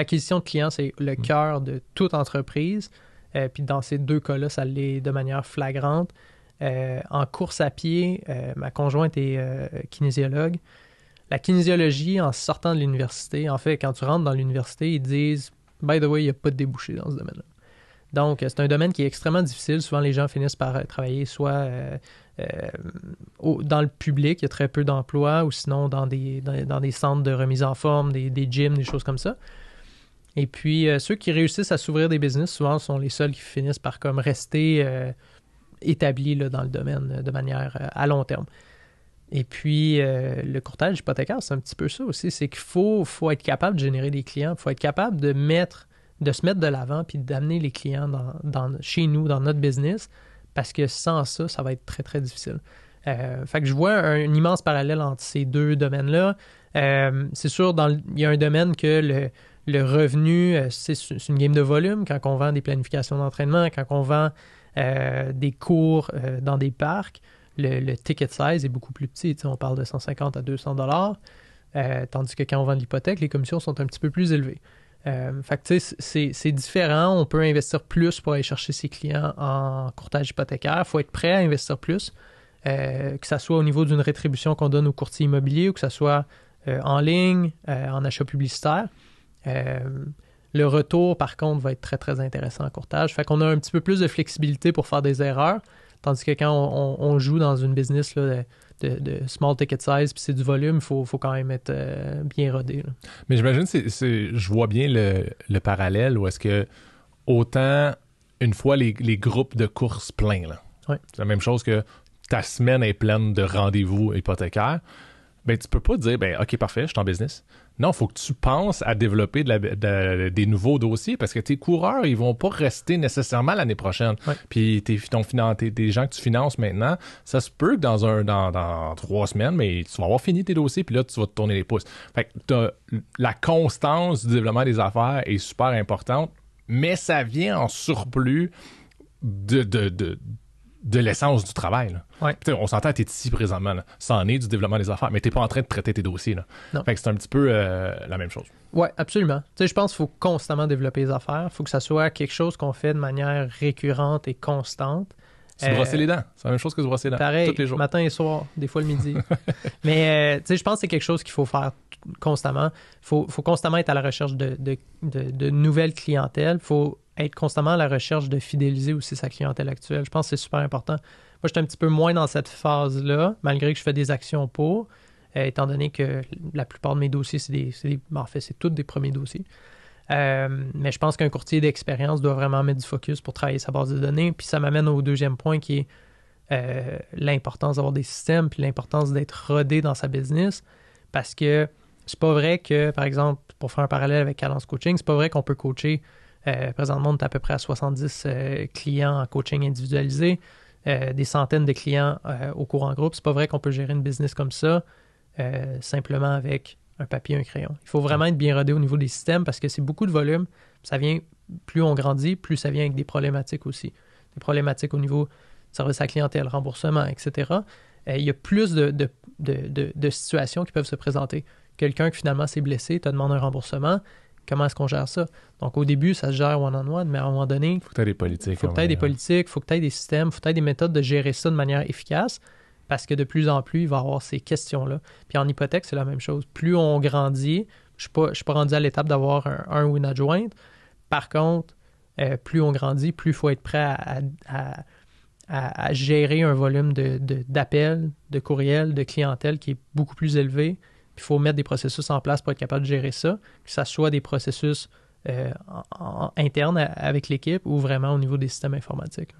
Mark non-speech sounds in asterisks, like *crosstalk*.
L'acquisition de clients, c'est le mm. cœur de toute entreprise. Euh, puis dans ces deux cas-là, ça l'est de manière flagrante. Euh, en course à pied, euh, ma conjointe est kinésiologue. La kinésiologie, en sortant de l'université, en fait, quand tu rentres dans l'université, ils disent By the way, il n'y a pas de débouché dans ce domaine-là. Donc, c'est un domaine qui est extrêmement difficile. Souvent, les gens finissent par travailler soit dans le public, il y a très peu d'emplois, ou sinon dans des, centres de remise en forme, des gyms, des choses comme ça. Et puis, euh, ceux qui réussissent à s'ouvrir des business, souvent, sont les seuls qui finissent par comme rester euh, établis dans le domaine euh, de manière à long terme. Et puis, le courtage hypothécaire, c'est un petit peu ça aussi. C'est qu'il faut, faut être capable de générer des clients, il faut être capable de mettre de se mettre de l'avant puis d'amener les clients dans, chez nous, dans notre business, parce que sans ça, ça va être très, très difficile. fait que je vois un, immense parallèle entre ces deux domaines-là. c'est sûr, il y a un domaine que le, le revenu, euh, c'est une game de volume quand on vend des planifications d'entraînement, quand on vend euh, des cours euh, dans des parcs. Le, ticket size est beaucoup plus petit. On parle de 150 à 200 dollars, tandis que quand on vend de l'hypothèque, les commissions sont un petit peu plus élevées. c'est différent. On peut investir plus pour aller chercher ses clients en courtage hypothécaire. Il faut être prêt à investir plus, que ce soit au niveau d'une rétribution qu'on donne aux courtiers immobiliers ou que ce soit en ligne, en achat publicitaire. Euh, le retour, par contre, va être très, très intéressant en courtage. Fait qu'on a un petit peu plus de flexibilité pour faire des erreurs, tandis que quand on, joue dans une business de, small ticket size, puis c'est du volume, il faut, quand même être euh, bien rodé. Mais j'imagine, je vois bien le, le, parallèle ou est-ce que autant une fois les, groupes de courses pleins, là, c'est la même chose que ta semaine est pleine de rendez-vous hypothécaires, ben, tu peux pas dire, ben, OK, parfait, je suis en business. Non, il faut que tu penses à développer des nouveaux dossiers parce que tes coureurs, ils vont pas rester nécessairement l'année prochaine. Puis tes, ton, tes, gens que tu finances maintenant, ça se peut que dans, un, dans, dans, trois semaines, mais tu vas avoir fini tes dossiers, puis là, tu vas te tourner les pouces. Fait la constance du développement des affaires est super importante, mais ça vient en surplus de, de de l'essence du travail. On s'entend, tu es ici présentement. Là. Ça en est du développement des affaires, mais tu pas en train de traiter tes dossiers. Là. c'est un petit peu euh, la même chose. Oui, absolument. Je pense qu'il faut constamment développer les affaires. Il faut que ça soit quelque chose qu'on fait de manière récurrente et constante. Se brosser euh, les dents. C'est la même chose que se brosser les dents. Pareil, les jours. matin et soir, des fois le midi. *laughs* mais euh, sais, je pense que c'est quelque chose qu'il faut faire constamment. Il faut, faut, constamment être à la recherche de, de, de, de nouvelles clientèles. Il faut être constamment à la recherche de fidéliser aussi sa clientèle actuelle. Je pense que c'est super important. Moi, je suis un petit peu moins dans cette phase-là, malgré que je fais des actions pour, euh, étant donné que la plupart de mes dossiers, c'est des, ben, en fait, c'est tous des premiers dossiers. Euh, mais je pense qu'un courtier d'expérience doit vraiment mettre du focus pour travailler sa base de données. Puis ça m'amène au deuxième point qui est euh, l'importance d'avoir des systèmes, puis l'importance d'être rodé dans sa business. Parce que c'est pas vrai que, par exemple, pour faire un parallèle avec Cadence Coaching, c'est pas vrai qu'on peut coacher euh, présentement, on est à peu près à 70 euh, clients en coaching individualisé, euh, des centaines de clients au courant en groupe. C'est pas vrai qu'on peut gérer une business comme ça simplement avec un papier, un crayon. Il faut vraiment être bien rodé au niveau des systèmes parce que c'est beaucoup de volume. Ça vient, plus on grandit, plus ça vient avec des problématiques aussi. Des problématiques au niveau service à clientèle, remboursement, etc. il y a plus de, de, situations qui peuvent se présenter. Quelqu'un qui finalement s'est blessé te demande un remboursement. Comment est-ce qu'on gère ça? Donc, au début, ça se gère one-on-one, mais à un moment donné. Il faut que tu des politiques. Il faut que tu des politiques, faut que hein, tu aies des systèmes, il faut que tu des méthodes de gérer ça de manière efficace parce que de plus en plus, il va y avoir ces questions-là. Puis en hypothèque, c'est la même chose. Plus on grandit, je ne suis, pas rendu à l'étape d'avoir un, ou une adjointe. Par contre, euh, plus on grandit, plus il faut être prêt à, gérer un volume d'appels, de, de courriels, de clientèle qui est beaucoup plus élevé il faut mettre des processus en place pour être capable de gérer ça, que ce soit des processus euh, internes avec l'équipe ou vraiment au niveau des systèmes informatiques.